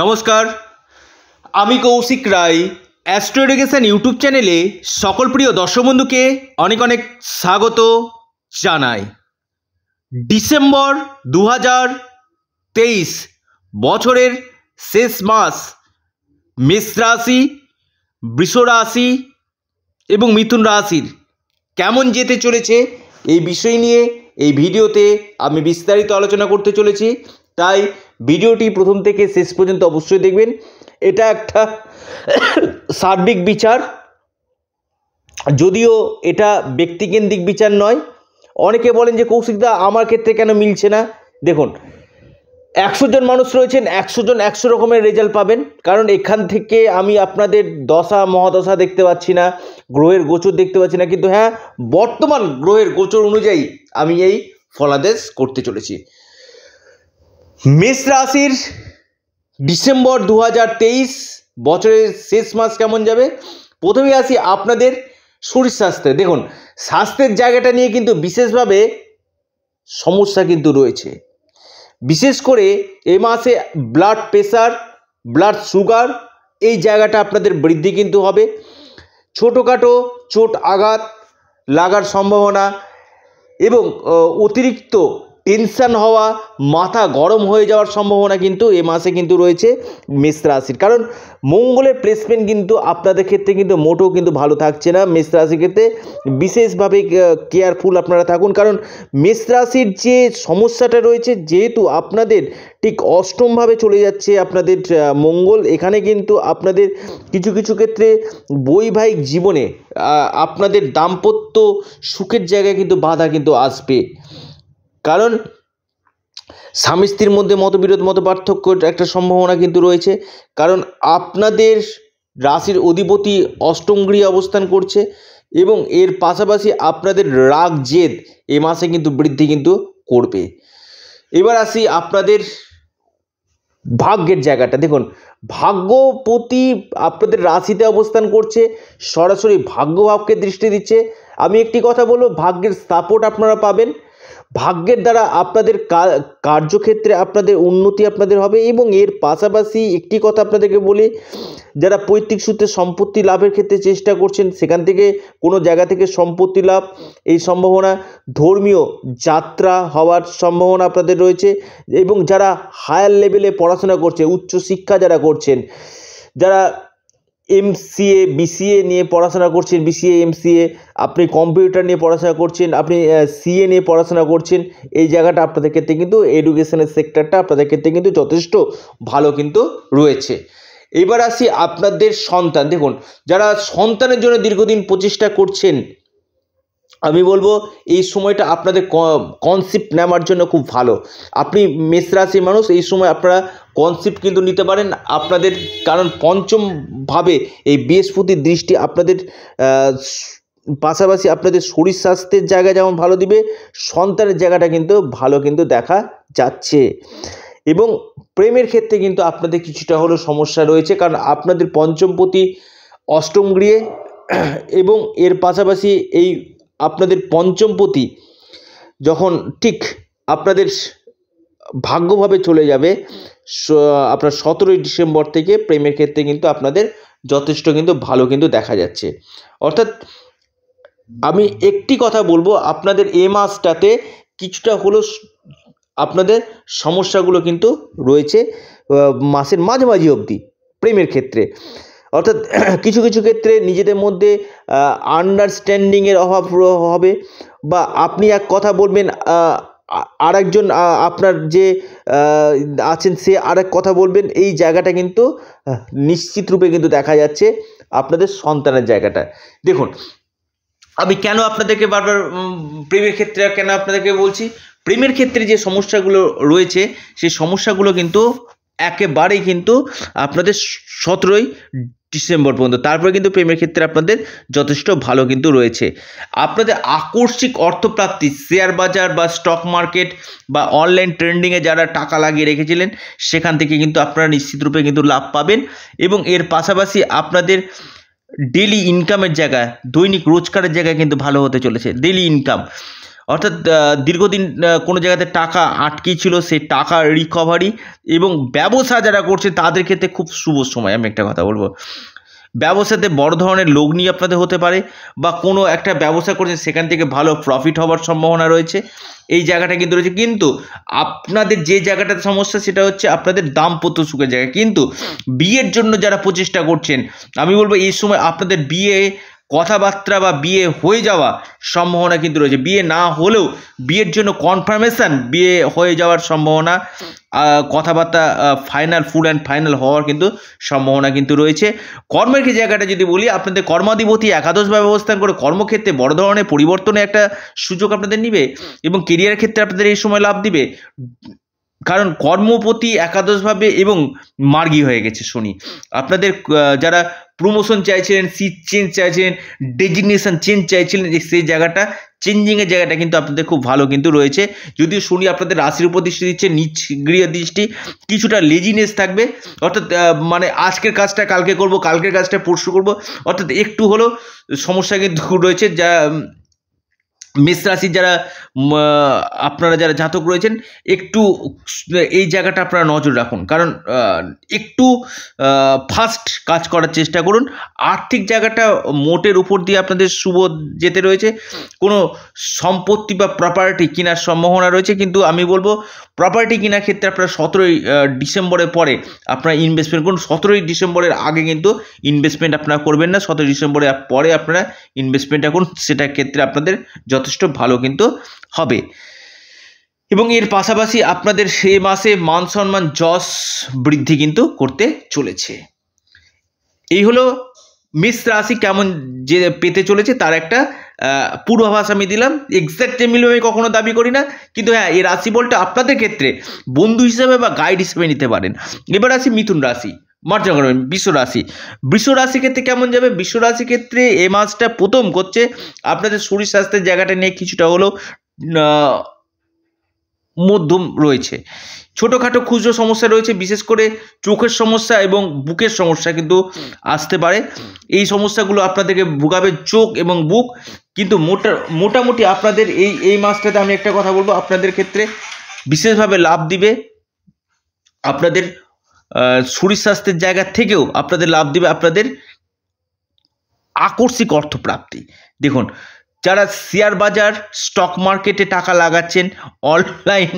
নমস্কার আমি Koushik Roy Astro Education YouTube চ্যানেলে সকল প্রিয় দর্শক বন্ধুকে অনেক অনেক স্বাগত জানাই ডিসেম্বর দু হাজার তেইশ বছরের শেষ মাস মেষ রাশি বৃষ রাশি এবং মিথুন রাশির কেমন যেতে চলেছে এই বিষয় নিয়ে এই ভিডিওতে আমি বিস্তারিত আলোচনা করতে চলেছি তাই ভিডিওটি প্রথম থেকে শেষ পর্যন্ত অবশ্যই দেখবেন এটা একটা সার্বিক বিচার যদিও এটা ব্যক্তিকেন্দ্রিক বিচার নয় অনেকে বলেন যে কৌশিকদা আমার ক্ষেত্রে কেন মিলছে না দেখুন একশো জন মানুষ রয়েছেন একশো জন একশো রকমের রেজাল্ট পাবেন কারণ এখান থেকে আমি আপনাদের দশা মহাদশা দেখতে পাচ্ছি না গ্রহের গোচর দেখতে পাচ্ছি না কিন্তু হ্যাঁ বর্তমান গ্রহের গোচর অনুযায়ী আমি এই ফলাদেশ করতে চলেছি মেষ রাশির ডিসেম্বর দু বছরের শেষ মাস কেমন যাবে প্রথমে আসি আপনাদের শরীর স্বাস্থ্যে দেখুন স্বাস্থ্যের জায়গাটা নিয়ে কিন্তু বিশেষভাবে সমস্যা কিন্তু রয়েছে বিশেষ করে এ মাসে ব্লাড প্রেশার ব্লাড সুগার এই জায়গাটা আপনাদের বৃদ্ধি কিন্তু হবে ছোটোখাটো চোট আঘাত লাগার সম্ভাবনা এবং অতিরিক্ত টেনশান হওয়া মাথা গরম হয়ে যাওয়ার সম্ভাবনা কিন্তু এ মাসে কিন্তু রয়েছে মেষ রাশির কারণ মঙ্গলের প্লেসমেন্ট কিন্তু আপনাদের ক্ষেত্রে কিন্তু মোটেও কিন্তু ভালো থাকছে না মেষ রাশির ক্ষেত্রে বিশেষভাবে কেয়ারফুল আপনারা থাকুন কারণ মেষ রাশির যে সমস্যাটা রয়েছে যেহেতু আপনাদের ঠিক অষ্টমভাবে চলে যাচ্ছে আপনাদের মঙ্গল এখানে কিন্তু আপনাদের কিছু কিছু ক্ষেত্রে বৈবাহিক জীবনে আপনাদের দাম্পত্য সুখের জায়গায় কিন্তু বাধা কিন্তু আসবে কারণ স্বামী স্ত্রীর মধ্যে মতবিরোধ মত পার্থক্যর একটা সম্ভাবনা কিন্তু রয়েছে কারণ আপনাদের রাশির অধিপতি অষ্টম গৃহে অবস্থান করছে এবং এর পাশাপাশি আপনাদের রাগ জেদ এ মাসে কিন্তু বৃদ্ধি কিন্তু করবে এবার আসি আপনাদের ভাগ্যের জায়গাটা দেখুন ভাগ্যপতি আপনাদের রাশিতে অবস্থান করছে সরাসরি ভাগ্যভাবকে দৃষ্টি দিচ্ছে আমি একটি কথা বলবো ভাগ্যের সাপোর্ট আপনারা পাবেন ভাগ্যের দ্বারা আপনাদের কার্যক্ষেত্রে আপনাদের উন্নতি আপনাদের হবে এবং এর পাশাপাশি একটি কথা আপনাদেরকে বলি যারা পৈতৃক সূত্রে সম্পত্তি লাভের ক্ষেত্রে চেষ্টা করছেন সেখান থেকে কোনো জায়গা থেকে সম্পত্তি লাভ এই সম্ভাবনা ধর্মীয় যাত্রা হওয়ার সম্ভাবনা আপনাদের রয়েছে এবং যারা হায়ার লেভেলে পড়াশোনা করছে উচ্চশিক্ষা যারা করছেন যারা এমসিএ বিসিএ নিয়ে পড়াশোনা করছেন বিসিএ এমসিএ আপনি কম্পিউটার নিয়ে পড়াশোনা করছেন আপনি সিএ নিয়ে পড়াশোনা করছেন এই জায়গাটা আপনাদের ক্ষেত্রে কিন্তু এডুকেশনের সেক্টরটা আপনাদের ক্ষেত্রে কিন্তু যথেষ্ট ভালো কিন্তু রয়েছে এবার আসি আপনাদের সন্তান দেখুন যারা সন্তানের জন্য দীর্ঘদিন প্রচেষ্টা করছেন আমি বলবো এই সময়টা আপনাদের কনসেপ্ট নেওয়ার জন্য খুব ভালো আপনি মেষ রাশির মানুষ এই সময় আপনারা কনসেপ্ট কিন্তু নিতে পারেন আপনাদের কারণ পঞ্চমভাবে এই বৃহস্পতির দৃষ্টি আপনাদের পাশাপাশি আপনাদের শরীর স্বাস্থ্যের জায়গা যেমন ভালো দিবে সন্তানের জায়গাটা কিন্তু ভালো কিন্তু দেখা যাচ্ছে এবং প্রেমের ক্ষেত্রে কিন্তু আপনাদের কিছুটা হলেও সমস্যা রয়েছে কারণ আপনাদের পঞ্চমপতি অষ্টম গৃহে এবং এর পাশাপাশি এই আপনাদের পঞ্চমপতি যখন ঠিক আপনাদের ভাগ্যভাবে চলে যাবে আপনার সতেরোই ডিসেম্বর থেকে প্রেমের ক্ষেত্রে কিন্তু আপনাদের যথেষ্ট কিন্তু ভালো কিন্তু দেখা যাচ্ছে অর্থাৎ আমি একটি কথা বলবো আপনাদের এ মাসটাতে কিছুটা হলো আপনাদের সমস্যাগুলো কিন্তু রয়েছে মাসের মাঝামাঝি অবধি প্রেমের ক্ষেত্রে অর্থাৎ কিছু কিছু ক্ষেত্রে নিজেদের মধ্যে আন্ডারস্ট্যান্ডিংয়ের অভাব হবে বা আপনি এক কথা বলবেন আরেকজন আপনার যে আছেন সে আরেক কথা বলবেন এই জায়গাটা কিন্তু নিশ্চিত রূপে কিন্তু দেখা যাচ্ছে আপনাদের সন্তানের জায়গাটা দেখুন আমি কেন আপনাদেরকে বারবার প্রেমের ক্ষেত্রে কেন আপনাদেরকে বলছি প্রেমের ক্ষেত্রে যে সমস্যাগুলো রয়েছে সেই সমস্যাগুলো কিন্তু একেবারেই কিন্তু আপনাদের সতেরোই ডিসেম্বর পর্যন্ত তারপরে কিন্তু প্রেমের ক্ষেত্রে আপনাদের যথেষ্ট ভালো কিন্তু রয়েছে আপনাদের আকস্মিক অর্থপ্রাপ্তি শেয়ার বাজার বা স্টক মার্কেট বা অনলাইন ট্রেন্ডিংয়ে যারা টাকা লাগিয়ে রেখেছিলেন সেখান থেকে কিন্তু আপনারা নিশ্চিতরূপে কিন্তু লাভ পাবেন এবং এর পাশাপাশি আপনাদের ডেলি ইনকামের জায়গায় দৈনিক রোজগারের জায়গায় কিন্তু ভালো হতে চলেছে ডেলি ইনকাম অর্থাৎ দীর্ঘদিন কোনো জায়গাতে টাকা আটকে ছিল সেই টাকা রিকভারি এবং ব্যবসা যারা করছে তাদের ক্ষেত্রে খুব শুভ সময় আমি একটা কথা বলবো ব্যবসাতে বড় ধরনের লগ্নি আপনাদের হতে পারে বা কোনো একটা ব্যবসা করছেন সেখান থেকে ভালো প্রফিট হওয়ার সম্ভাবনা রয়েছে এই জায়গাটা কিন্তু রয়েছে কিন্তু আপনাদের যে জায়গাটাতে সমস্যা সেটা হচ্ছে আপনাদের দাম্পত্য সুখের জায়গা কিন্তু বিয়ের জন্য যারা প্রচেষ্টা করছেন আমি বলবো এই সময় আপনাদের বিয়ে কথাবার্তা বা বিয়ে হয়ে যাওয়া সম্ভাবনা কিন্তু রয়েছে বিয়ে না হলেও বিয়ের জন্য কনফার্মেশান বিয়ে হয়ে যাওয়ার সম্ভাবনা কথাবার্তা ফাইনাল ফুল অ্যান্ড ফাইনাল হওয়ার কিন্তু সম্ভাবনা কিন্তু রয়েছে কর্মের কি জায়গাটা যদি বলি আপনাদের কর্মাধিপতি একাদশভাবে অবস্থান করে কর্মক্ষেত্রে বড় ধরনের পরিবর্তনের একটা সুযোগ আপনাদের নিবে এবং কেরিয়ার ক্ষেত্রে আপনাদের এই সময় লাভ দিবে কারণ কর্মপতি একাদশভাবে এবং মার্গী হয়ে গেছে শনি আপনাদের যারা প্রমোশন চাইছিলেন সিট চেঞ্জ চাইছিলেন ডেজিগনেশন চেঞ্জ চাইছিলেন সেই জায়গাটা চেঞ্জিংয়ের জায়গাটা কিন্তু আপনাদের খুব ভালো কিন্তু রয়েছে যদিও শনি আপনাদের রাশির উপর দৃষ্টি দিচ্ছে গৃহ দৃষ্টি কিছুটা লেজিনেস থাকবে অর্থাৎ মানে আজকের কাজটা কালকে করব কালকের কাজটা পরশু করব অর্থাৎ একটু হলেও সমস্যা কিন্তু রয়েছে যা মেষ রাশির যারা আপনারা যারা জাতক রয়েছেন একটু এই জায়গাটা আপনারা নজর রাখুন কারণ একটু ফাস্ট কাজ করার চেষ্টা করুন আর্থিক জায়গাটা মোটের উপর দিয়ে আপনাদের শুভ যেতে রয়েছে কোনো সম্পত্তি বা প্রপার্টি কেনার সম্ভাবনা রয়েছে কিন্তু আমি বলবো প্রপার্টি কেনার ক্ষেত্রে আপনারা সতেরোই ডিসেম্বরের পরে আপনারা ইনভেস্টমেন্ট করুন সতেরোই ডিসেম্বরের আগে কিন্তু ইনভেস্টমেন্ট আপনারা করবেন না সতেরোই ডিসেম্বরের পরে আপনারা ইনভেস্টমেন্টটা করুন সেটার ক্ষেত্রে আপনাদের যত যথেষ্ট ভালো কিন্তু হবে এবং এর পাশাপাশি আপনাদের সে মাসে মান সম্মান যশ বৃদ্ধি কিন্তু করতে চলেছে এই হলো মিস রাশি কেমন যে পেতে চলেছে তার একটা পূর্বাভাস আমি দিলাম এক্স্যাক্ট যে মিলবে আমি কখনো দাবি করি না কিন্তু হ্যাঁ এই রাশি বলটা আপনাদের ক্ষেত্রে বন্ধু হিসেবে বা গাইড হিসেবে নিতে পারেন এবার আসি মিথুন রাশি মর্যাদা করবেন বিশ্ব রাশি বিশ্ব রাশি ক্ষেত্রে কেমন যাবে বিশ্ব রাশি ক্ষেত্রে এ মাসটা প্রথম করছে আপনাদের শরীর স্বাস্থ্যের জায়গাটা নিয়ে কিছুটা হলেও মধ্যম রয়েছে ছোটোখাটো খুচরো সমস্যা রয়েছে বিশেষ করে চোখের সমস্যা এবং বুকের সমস্যা কিন্তু আসতে পারে এই সমস্যাগুলো আপনাদেরকে ভুগাবে চোখ এবং বুক কিন্তু মোটা মোটামুটি আপনাদের এই এই মাসটাতে আমি একটা কথা বলবো আপনাদের ক্ষেত্রে বিশেষভাবে লাভ দিবে আপনাদের শরীর স্বাস্থ্যের জায়গা থেকেও আপনাদের লাভ দেবে আপনাদের আকর্ষিক অর্থপ্রাপ্তি দেখুন যারা শেয়ার বাজার স্টক মার্কেটে টাকা লাগাচ্ছেন অনলাইন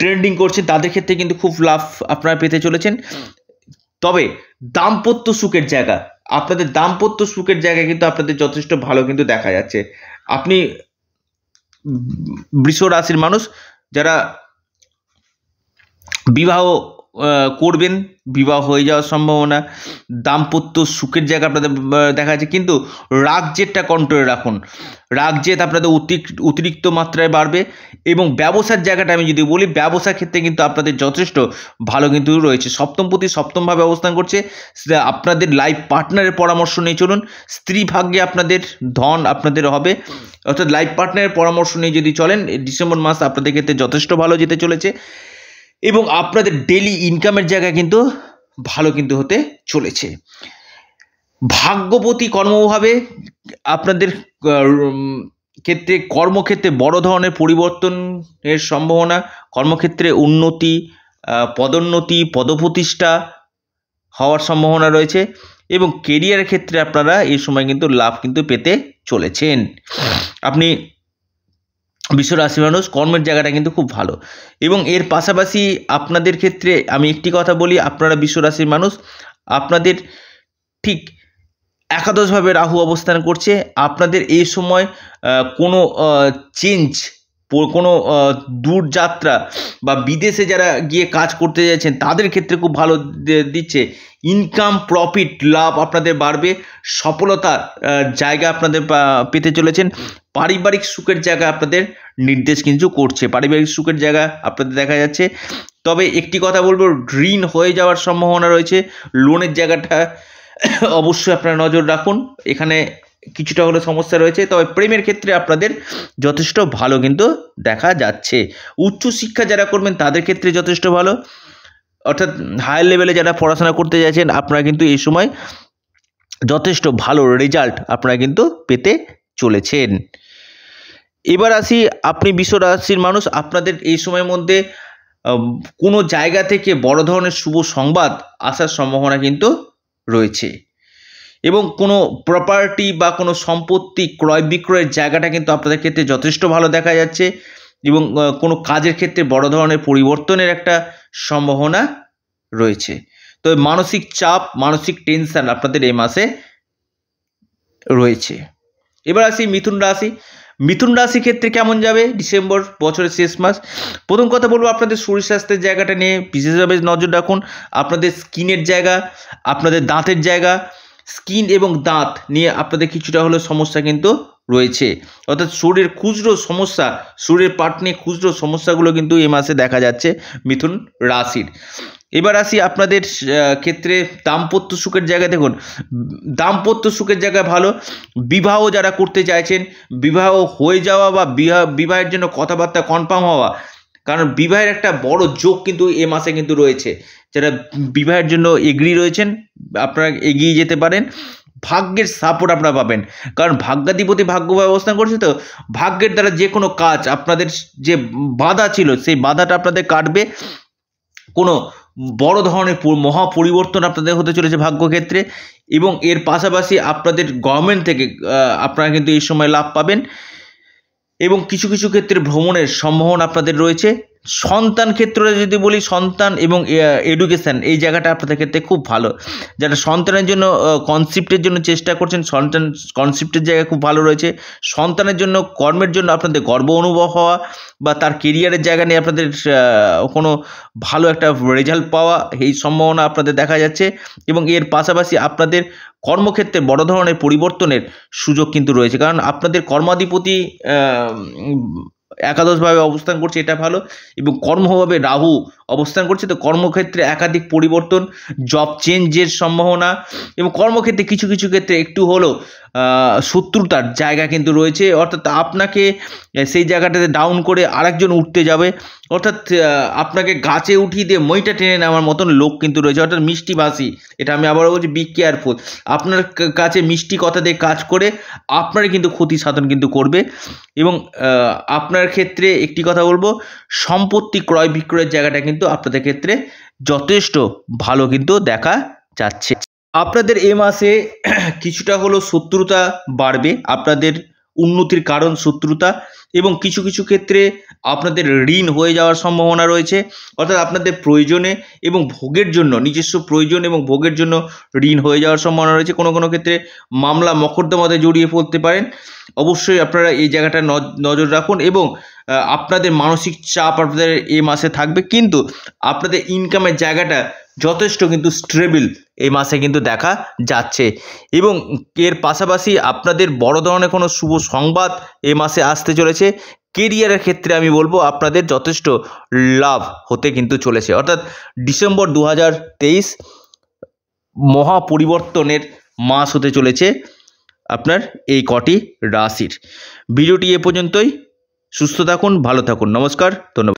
ট্রেন্ডিং করছেন তাদের ক্ষেত্রে কিন্তু খুব লাভ আপনারা পেতে চলেছেন তবে দাম্পত্য সুখের জায়গা আপনাদের দাম্পত্য সুখের জায়গা কিন্তু আপনাদের যথেষ্ট ভালো কিন্তু দেখা যাচ্ছে আপনি বৃষ রাশির মানুষ যারা বিবাহ করবেন বিবাহ হয়ে যাওয়ার সম্ভাবনা দাম্পত্য সুখের জায়গা আপনাদের দেখা যাচ্ছে কিন্তু রাগ জেটটা কন্ট্রোলে রাখুন রাগ জেট আপনাদের অতিরিক্ত অতিরিক্ত মাত্রায় বাড়বে এবং ব্যবসার জায়গাটা আমি যদি বলি ব্যবসার ক্ষেত্রে কিন্তু আপনাদের যথেষ্ট ভালো কিন্তু রয়েছে সপ্তমপতি সপ্তমভাবে অবস্থান করছে আপনাদের লাইফ পার্টনারের পরামর্শ নিয়ে চলুন স্ত্রী ভাগ্যে আপনাদের ধন আপনাদের হবে অর্থাৎ লাইফ পার্টনারের পরামর্শ নিয়ে যদি চলেন ডিসেম্বর মাস আপনাদের ক্ষেত্রে যথেষ্ট ভালো যেতে চলেছে এবং আপনাদের ডেলি ইনকামের জায়গা কিন্তু ভালো কিন্তু হতে চলেছে ভাগ্যপতি কর্মভাবে আপনাদের ক্ষেত্রে কর্মক্ষেত্রে বড় ধরনের পরিবর্তনের সম্ভাবনা কর্মক্ষেত্রে উন্নতি পদোন্নতি পদপ্রতিষ্ঠা হওয়ার সম্ভাবনা রয়েছে এবং কেরিয়ারের ক্ষেত্রে আপনারা এই সময় কিন্তু লাভ কিন্তু পেতে চলেছেন আপনি বিশ্ব রাশি মানুষ কর্মের জায়গাটা কিন্তু খুব ভালো এবং এর পাশাপাশি আপনাদের ক্ষেত্রে আমি একটি কথা বলি আপনারা বিশ্ব রাশির মানুষ আপনাদের ঠিক একাদশভাবে রাহু অবস্থান করছে আপনাদের এই সময় কোনো চেঞ্জ কোনো দূর যাত্রা বা বিদেশে যারা গিয়ে কাজ করতে চাইছেন তাদের ক্ষেত্রে খুব ভালো দিচ্ছে ইনকাম প্রফিট লাভ আপনাদের বাড়বে সফলতার জায়গা আপনাদের পেতে চলেছেন পারিবারিক সুখের জায়গা আপনাদের নির্দেশ কিন্তু করছে পারিবারিক সুখের জায়গা আপনাদের দেখা যাচ্ছে তবে একটি কথা বলবো ঋণ হয়ে যাওয়ার সম্ভাবনা রয়েছে লোনের জায়গাটা অবশ্যই আপনারা নজর রাখুন এখানে কিছুটা হলে সমস্যা রয়েছে তবে প্রেমের ক্ষেত্রে আপনাদের যথেষ্ট ভালো কিন্তু দেখা যাচ্ছে উচ্চশিক্ষা যারা করবেন তাদের ক্ষেত্রে যথেষ্ট ভালো অর্থাৎ হায়ার লেভেলে যারা পড়াশোনা করতে চাইছেন আপনারা কিন্তু এই সময় যথেষ্ট ভালো রেজাল্ট আপনারা কিন্তু পেতে চলেছেন এবার আসি আপনি বিশ্ব রাশির মানুষ আপনাদের এই সময়ের মধ্যে কোনো জায়গা থেকে বড় ধরনের শুভ সংবাদ আসার সম্ভাবনা কিন্তু রয়েছে এবং কোনো প্রপার্টি বা কোনো সম্পত্তি ক্রয় বিক্রয়ের জায়গাটা কিন্তু আপনাদের ক্ষেত্রে যথেষ্ট ভালো দেখা যাচ্ছে এবং কোনো কাজের ক্ষেত্রে বড় ধরনের পরিবর্তনের একটা সম্ভাবনা রয়েছে তো মানসিক চাপ মানসিক টেনশান আপনাদের এই মাসে রয়েছে এবার আসি মিথুন রাশি মিথুন রাশি ক্ষেত্রে কেমন যাবে ডিসেম্বর বছরের শেষ মাস প্রথম কথা বলবো আপনাদের শরীর স্বাস্থ্যের জায়গাটা নিয়ে বিশেষভাবে নজর রাখুন আপনাদের স্কিনের জায়গা আপনাদের দাঁতের জায়গা স্কিন এবং দাঁত নিয়ে আপনাদের কিছুটা হলো সমস্যা কিন্তু রয়েছে অর্থাৎ শরীরের খুচরো সমস্যা শরীরের পার্ট নিয়ে খুচরো সমস্যাগুলো কিন্তু এ মাসে দেখা যাচ্ছে মিথুন রাশির এবার আসি আপনাদের ক্ষেত্রে দাম্পত্য সুখের জায়গায় দেখুন দাম্পত্য সুখের জায়গায় ভালো বিবাহ যারা করতে চাইছেন বিবাহ হয়ে যাওয়া বা বিবাহের জন্য কথাবার্তা কনফার্ম হওয়া কারণ বিবাহের একটা বড় যোগ কিন্তু এ মাসে কিন্তু রয়েছে যারা বিবাহের জন্য এগ্রি রয়েছেন আপনারা এগিয়ে যেতে পারেন ভাগ্যের সাপোর্ট আপনারা পাবেন কারণ ভাগ্যাধিপতি ভাগ্য ব্যবস্থা করছে তো ভাগ্যের দ্বারা যে কোনো কাজ আপনাদের যে বাধা ছিল সেই বাধাটা আপনাদের কাটবে কোনো বড় ধরনের মহা পরিবর্তন আপনাদের হতে চলেছে ভাগ্যক্ষেত্রে এবং এর পাশাপাশি আপনাদের গভর্নমেন্ট থেকে আপনারা কিন্তু এই সময় লাভ পাবেন এবং কিছু কিছু ক্ষেত্রে ভ্রমণের সম্ভাবনা আপনাদের রয়েছে সন্তান ক্ষেত্রে যদি বলি সন্তান এবং এডুকেশান এই জায়গাটা আপনাদের ক্ষেত্রে খুব ভালো যারা সন্তানের জন্য কনসেপ্টের জন্য চেষ্টা করছেন সন্তান কনসেপ্টের জায়গা খুব ভালো রয়েছে সন্তানের জন্য কর্মের জন্য আপনাদের গর্ব অনুভব হওয়া বা তার কেরিয়ারের জায়গা নিয়ে আপনাদের কোনো ভালো একটা রেজাল্ট পাওয়া এই সম্ভাবনা আপনাদের দেখা যাচ্ছে এবং এর পাশাপাশি আপনাদের কর্মক্ষেত্রে বড় ধরনের পরিবর্তনের সুযোগ কিন্তু রয়েছে কারণ আপনাদের কর্মাধিপতি একাদশভাবে অবস্থান করছে এটা ভালো এবং কর্মভাবে রাহু অবস্থান করছে তো কর্মক্ষেত্রে একাধিক পরিবর্তন জব চেঞ্জের সম্ভাবনা এবং কর্মক্ষেত্রে কিছু কিছু ক্ষেত্রে একটু হলেও শত্রুতার জায়গা কিন্তু রয়েছে অর্থাৎ আপনাকে সেই জায়গাটাতে ডাউন করে আরেকজন উঠতে যাবে অর্থাৎ আপনাকে গাছে উঠিয়ে দিয়ে মইটা টেনে নেওয়ার মতন লোক কিন্তু রয়েছে অর্থাৎ মিষ্টিভাষী এটা আমি আবারও বলছি বি কেয়ারফুল আপনার কাছে মিষ্টি কথা দিয়ে কাজ করে আপনার কিন্তু ক্ষতি সাধন কিন্তু করবে এবং আপনার ক্ষেত্রে একটি কথা বলবো সম্পত্তি ক্রয় বিক্রয়ের জায়গাটা কিন্তু আপনাদের ক্ষেত্রে যথেষ্ট ভালো কিন্তু দেখা যাচ্ছে আপনাদের এ মাসে কিছুটা হলো শত্রুতা বাড়বে আপনাদের উন্নতির কারণ শত্রুতা এবং কিছু কিছু ক্ষেত্রে আপনাদের ঋণ হয়ে যাওয়ার সম্ভাবনা রয়েছে অর্থাৎ আপনাদের প্রয়োজনে এবং ভোগের জন্য নিজস্ব প্রয়োজন এবং ভোগের জন্য ঋণ হয়ে যাওয়ার সম্ভাবনা রয়েছে কোনো কোনো ক্ষেত্রে মামলা মকদ্দমাতে জড়িয়ে পড়তে পারেন অবশ্যই আপনারা এই জায়গাটা নজর রাখুন এবং আপনাদের মানসিক চাপ আপনাদের এ মাসে থাকবে কিন্তু আপনাদের ইনকামের জায়গাটা যথেষ্ট কিন্তু স্ট্রেবিল এই মাসে কিন্তু দেখা যাচ্ছে এবং এর পাশাপাশি আপনাদের বড় ধরনের কোনো শুভ সংবাদ এ মাসে আসতে চলেছে কেরিয়ারের ক্ষেত্রে আমি বলবো আপনাদের যথেষ্ট লাভ হতে কিন্তু চলেছে অর্থাৎ ডিসেম্বর দু হাজার তেইশ মহা পরিবর্তনের মাস হতে চলেছে আপনার এই কটি রাশির ভিডিওটি এ পর্যন্তই সুস্থ থাকুন ভালো থাকুন নমস্কার ধন্যবাদ